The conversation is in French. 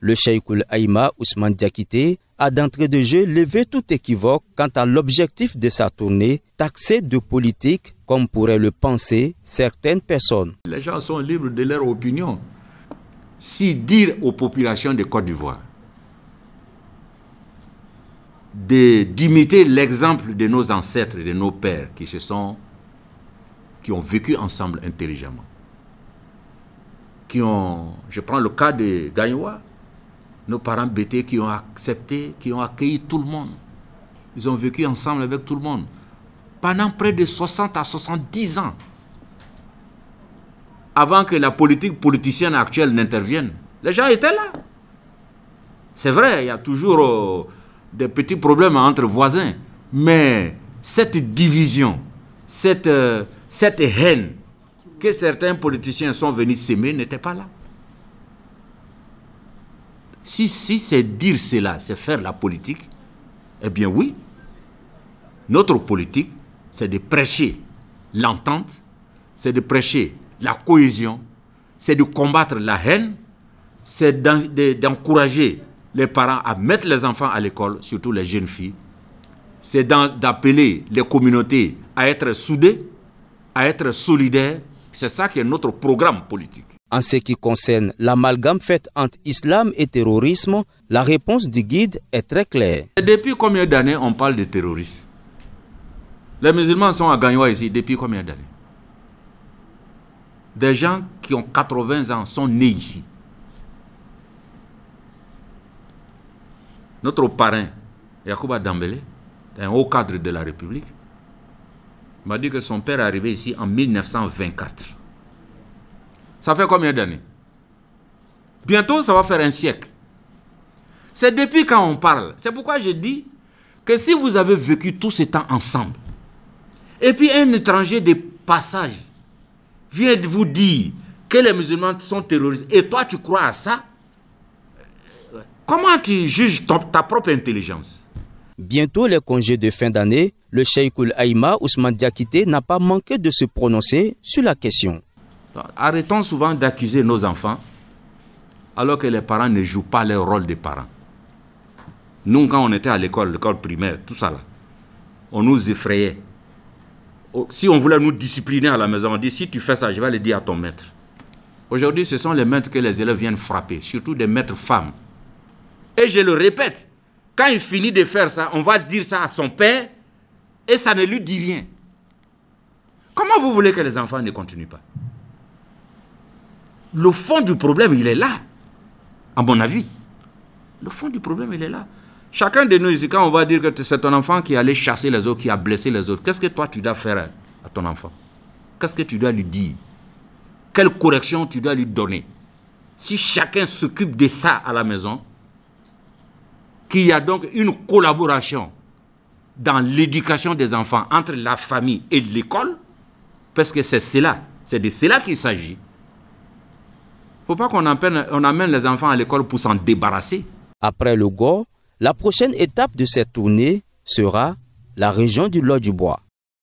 Le Cheikhoul Aïma Ousmane Diakité a d'entrée de jeu levé tout équivoque quant à l'objectif de sa tournée, taxée de politique comme pourraient le penser certaines personnes. Les gens sont libres de leur opinion. Si dire aux populations de Côte d'Ivoire d'imiter l'exemple de nos ancêtres et de nos pères qui se sont qui ont vécu ensemble intelligemment qui ont je prends le cas de Gaïwa nos parents bêtés qui ont accepté, qui ont accueilli tout le monde. Ils ont vécu ensemble avec tout le monde pendant près de 60 à 70 ans avant que la politique politicienne actuelle n'intervienne. Les gens étaient là. C'est vrai, il y a toujours euh, des petits problèmes entre voisins, mais cette division, cette, euh, cette haine que certains politiciens sont venus s'aimer n'était pas là. Si, c'est dire cela, c'est faire la politique, eh bien oui, notre politique, c'est de prêcher l'entente, c'est de prêcher la cohésion, c'est de combattre la haine, c'est d'encourager les parents à mettre les enfants à l'école, surtout les jeunes filles, c'est d'appeler les communautés à être soudées, à être solidaires. C'est ça qui est notre programme politique. En ce qui concerne l'amalgame faite entre islam et terrorisme, la réponse du guide est très claire. depuis combien d'années on parle de terroristes? Les musulmans sont à Ganywa ici depuis combien d'années Des gens qui ont 80 ans sont nés ici. Notre parrain, Yacouba Dambele, un haut cadre de la République, m'a dit que son père est arrivé ici en 1924. Ça fait combien d'années Bientôt, ça va faire un siècle. C'est depuis quand on parle. C'est pourquoi je dis que si vous avez vécu tout ce temps ensemble, et puis un étranger de passage vient vous dire que les musulmans sont terroristes, et toi tu crois à ça, comment tu juges ta propre intelligence Bientôt les congés de fin d'année, le Sheikh Aïma Ousmane Diakité n'a pas manqué de se prononcer sur la question arrêtons souvent d'accuser nos enfants alors que les parents ne jouent pas leur rôle de parents. Nous, quand on était à l'école, l'école primaire, tout ça là, on nous effrayait. Oh, si on voulait nous discipliner à la maison, on dit si tu fais ça, je vais le dire à ton maître. Aujourd'hui, ce sont les maîtres que les élèves viennent frapper, surtout des maîtres femmes. Et je le répète, quand il finit de faire ça, on va dire ça à son père et ça ne lui dit rien. Comment vous voulez que les enfants ne continuent pas le fond du problème, il est là, à mon avis. Le fond du problème, il est là. Chacun de nous ici, quand on va dire que c'est ton enfant qui allait chasser les autres, qui a blessé les autres, qu'est-ce que toi tu dois faire à ton enfant Qu'est-ce que tu dois lui dire Quelle correction tu dois lui donner Si chacun s'occupe de ça à la maison, qu'il y a donc une collaboration dans l'éducation des enfants entre la famille et l'école, parce que c'est cela, c'est de cela qu'il s'agit faut pas qu'on amène, les enfants à l'école pour s'en débarrasser. Après le go, la prochaine étape de cette tournée sera la région du Lot-du-Bois.